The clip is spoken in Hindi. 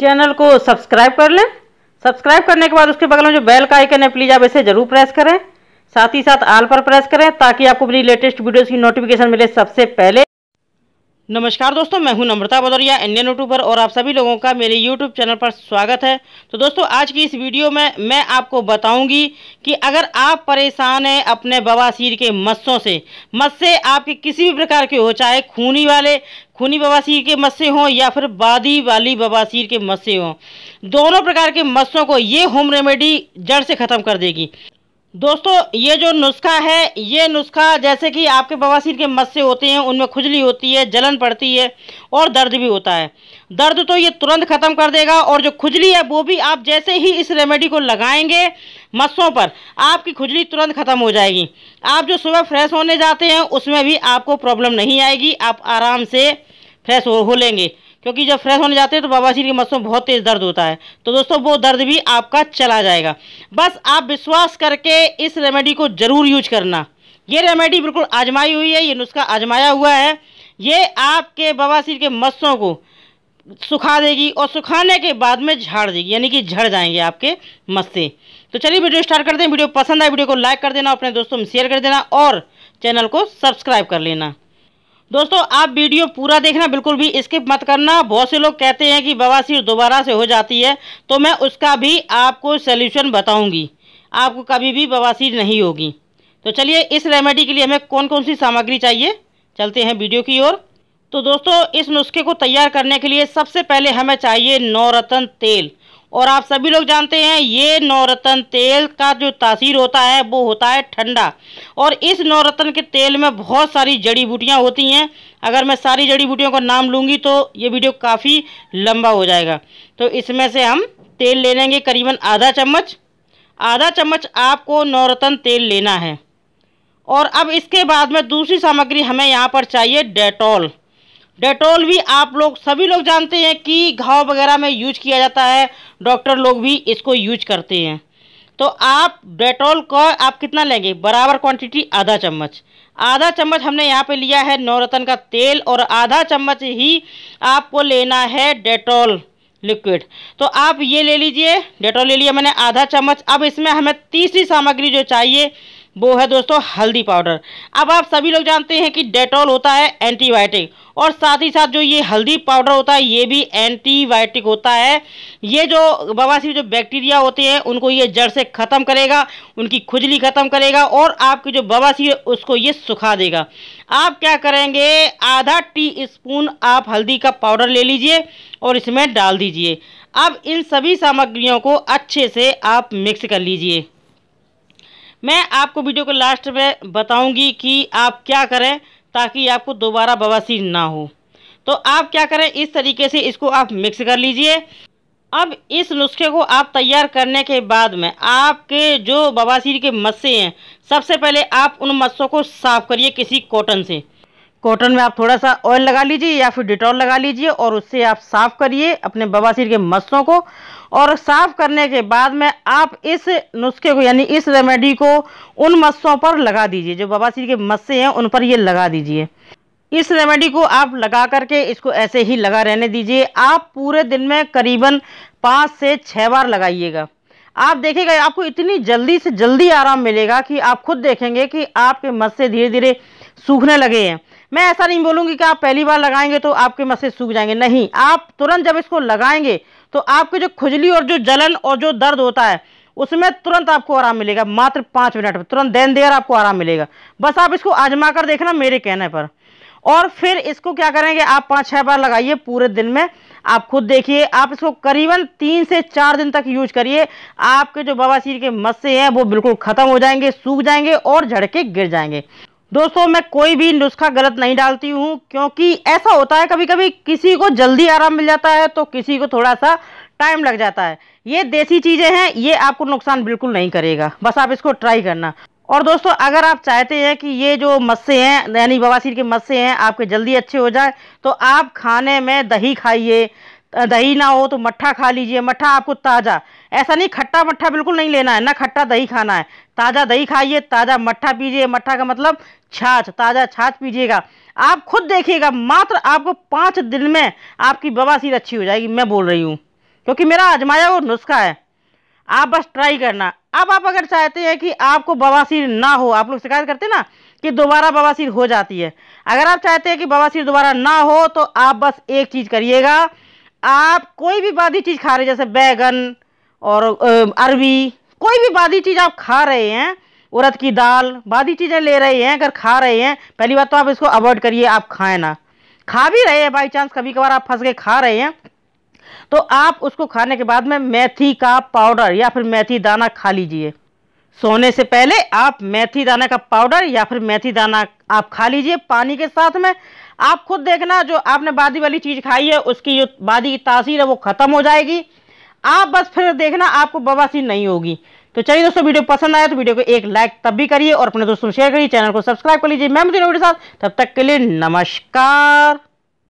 चैनल को सब्सक्राइब कर लें सब्सक्राइब करने के बाद उसके बगल में जो बेल का आइकन है प्लीज़ आप इसे ज़रूर प्रेस करें साथ ही साथ आल पर प्रेस करें ताकि आपको मेरी लेटेस्ट वीडियोज़ की नोटिफिकेशन मिले सबसे पहले नमस्कार दोस्तों मैं हूं नम्रता बदौरिया इंडियन यूट्यूबर और आप सभी लोगों का मेरे यूट्यूब चैनल पर स्वागत है तो दोस्तों आज की इस वीडियो में मैं आपको बताऊंगी कि अगर आप परेशान हैं अपने बवासीर के मस्सों से मस्से आपके किसी भी प्रकार के हो चाहे खूनी वाले खूनी बवासीर के मस्से हों या फिर बादी वाली बवासीर के मस्से हों दोनों प्रकार के मस्सों को ये होम रेमेडी जड़ से ख़त्म कर देगी दोस्तों ये जो नुस्खा है ये नुस्खा जैसे कि आपके बवासीर के मस्से होते हैं उनमें खुजली होती है जलन पड़ती है और दर्द भी होता है दर्द तो ये तुरंत ख़त्म कर देगा और जो खुजली है वो भी आप जैसे ही इस रेमेडी को लगाएंगे मस्सों पर आपकी खुजली तुरंत ख़त्म हो जाएगी आप जो सुबह फ्रेश होने जाते हैं उसमें भी आपको प्रॉब्लम नहीं आएगी आप आराम से फ्रेश हो, हो लेंगे क्योंकि जब फ्रेश होने जाते हैं तो बाबा के मस्सों में बहुत तेज़ दर्द होता है तो दोस्तों वो दर्द भी आपका चला जाएगा बस आप विश्वास करके इस रेमेडी को ज़रूर यूज करना ये रेमेडी बिल्कुल आजमाई हुई है ये नुस्खा आजमाया हुआ है ये आपके बाबा के मसों को सुखा देगी और सुखाने के बाद में झाड़ देगी यानी कि झड़ जाएंगे आपके से तो चलिए वीडियो स्टार्ट करते हैं वीडियो पसंद आए वीडियो को लाइक कर देना अपने दोस्तों में शेयर कर देना और चैनल को सब्सक्राइब कर लेना दोस्तों आप वीडियो पूरा देखना बिल्कुल भी स्किप मत करना बहुत से लोग कहते हैं कि बवासीर दोबारा से हो जाती है तो मैं उसका भी आपको सोल्यूशन बताऊंगी आपको कभी भी बवासीर नहीं होगी तो चलिए इस रेमेडी के लिए हमें कौन कौन सी सामग्री चाहिए चलते हैं वीडियो की ओर तो दोस्तों इस नुस्खे को तैयार करने के लिए सबसे पहले हमें चाहिए नौ रत्न तेल और आप सभी लोग जानते हैं ये नवरत्न तेल का जो तासीर होता है वो होता है ठंडा और इस नौरतन के तेल में बहुत सारी जड़ी बूटियाँ होती हैं अगर मैं सारी जड़ी बूटियों का नाम लूँगी तो ये वीडियो काफ़ी लंबा हो जाएगा तो इसमें से हम तेल ले लेंगे करीबन आधा चम्मच आधा चम्मच आपको नवरत्न तेल लेना है और अब इसके बाद में दूसरी सामग्री हमें यहाँ पर चाहिए डेटॉल डेटोल भी आप लोग सभी लोग जानते हैं कि घाव वगैरह में यूज किया जाता है डॉक्टर लोग भी इसको यूज करते हैं तो आप डेटोल का आप कितना लेंगे बराबर क्वांटिटी आधा चम्मच आधा चम्मच हमने यहाँ पे लिया है नवरत्न का तेल और आधा चम्मच ही आपको लेना है डेटोल लिक्विड तो आप ये ले लीजिए डेटोल ले लिया मैंने आधा चम्मच अब इसमें हमें तीसरी सामग्री जो चाहिए वो है दोस्तों हल्दी पाउडर अब आप सभी लोग जानते हैं कि डेटॉल होता है एंटीबायोटिक और साथ ही साथ जो ये हल्दी पाउडर होता है ये भी एंटीबायोटिक होता है ये जो बवासीर जो बैक्टीरिया होते हैं उनको ये जड़ से ख़त्म करेगा उनकी खुजली ख़त्म करेगा और आपकी जो बवासीर उसको ये सुखा देगा आप क्या करेंगे आधा टी स्पून आप हल्दी का पाउडर ले लीजिए और इसमें डाल दीजिए अब इन सभी सामग्रियों को अच्छे से आप मिक्स कर लीजिए मैं आपको वीडियो को लास्ट में बताऊंगी कि आप क्या करें ताकि आपको दोबारा बवासीर ना हो तो आप क्या करें इस तरीके से इसको आप मिक्स कर लीजिए अब इस नुस्खे को आप तैयार करने के बाद में आपके जो बवासीर के मस्से हैं सबसे पहले आप उन मस्सों को साफ़ करिए किसी कॉटन से कॉटन में आप थोड़ा सा ऑयल लगा लीजिए या फिर डिटॉल लगा लीजिए और उससे आप साफ़ करिए अपने बवासीर के मस्सों को और साफ़ करने के बाद में आप इस नुस्खे को यानी इस रेमेडी को उन मस्सों पर लगा दीजिए जो बवासीर के मस्से हैं उन पर ये लगा दीजिए इस रेमेडी को आप लगा करके इसको ऐसे ही लगा रहने दीजिए आप पूरे दिन में करीबन पाँच से छः बार लगाइएगा आप देखेगा आपको इतनी जल्दी से जल्दी आराम मिलेगा कि आप खुद देखेंगे कि आपके मस्से धीरे धीरे सूखने लगे हैं मैं ऐसा नहीं बोलूँगी कि आप पहली बार लगाएंगे तो आपके मसल्स सूख जाएंगे नहीं आप तुरंत जब इसको लगाएंगे तो आपकी जो खुजली और जो जलन और जो दर्द होता है उसमें तुरंत आपको आराम मिलेगा मात्र पाँच मिनट में तुरंत दैन देर आपको आराम मिलेगा बस आप इसको आजमा कर देखना मेरे कहने पर और फिर इसको क्या करेंगे आप पाँच छः बार लगाइए पूरे दिन में आप खुद देखिए आप इसको करीबन तीन से चार दिन तक यूज करिए आपके जो बवासीर के मस्से हैं वो बिल्कुल ख़त्म हो जाएंगे सूख जाएंगे और झड़के गिर जाएंगे दोस्तों मैं कोई भी नुस्खा गलत नहीं डालती हूँ क्योंकि ऐसा होता है कभी कभी किसी को जल्दी आराम मिल जाता है तो किसी को थोड़ा सा टाइम लग जाता है ये देसी चीज़ें हैं ये आपको नुकसान बिल्कुल नहीं करेगा बस आप इसको ट्राई करना और दोस्तों अगर आप चाहते हैं कि ये जो मस्से हैं यानी बवासीर के मस्से हैं आपके जल्दी अच्छे हो जाए तो आप खाने में दही खाइए दही ना हो तो मट्ठा खा लीजिए मट्ठा आपको ताज़ा ऐसा नहीं खट्टा मट्ठा बिल्कुल नहीं लेना है ना खट्टा दही खाना है ताज़ा दही खाइए ताज़ा मट्ठा पीजिए मट्ठा का मतलब छाछ ताज़ा छाछ पीजिएगा आप खुद देखिएगा मात्र आपको पाँच दिन में आपकी बवासीर अच्छी हो जाएगी मैं बोल रही हूँ क्योंकि मेरा आजमाया हुआ नुस्खा है आप बस ट्राई करना अब आप अगर चाहते हैं कि आपको बवासीर ना हो आप लोग शिकायत करते ना कि दोबारा बवासीर हो जाती है अगर आप चाहते हैं कि बवासीर दोबारा ना हो तो आप बस एक चीज़ करिएगा आप कोई भी बादी चीज़ खा रहे जैसे बैगन और अरबी कोई भी बादी चीज़ आप खा रहे हैं उड़द की दाल बादी चीज़ें ले रहे हैं अगर खा रहे हैं पहली बात तो आप इसको अवॉइड करिए आप खाएं ना खा भी रहे हैं बाई चांस कभी कभार आप फंस के खा रहे हैं तो आप उसको खाने के बाद में मेथी का पाउडर या फिर मेथी दाना खा लीजिए सोने से पहले आप मेथी दाना का पाउडर या फिर मेथी दाना आप खा लीजिए पानी के साथ में आप खुद देखना जो आपने बादी वाली चीज़ खाई है उसकी जो बादी की तासीर है वो ख़त्म हो जाएगी आप बस फिर देखना आपको बवासी नहीं होगी तो चलिए दोस्तों वीडियो पसंद आया तो वीडियो को एक लाइक तब भी करिए और अपने दोस्तों शेयर करिए चैनल को सब्सक्राइब कर लीजिए मैं मुझे साथ तब तक के लिए नमस्कार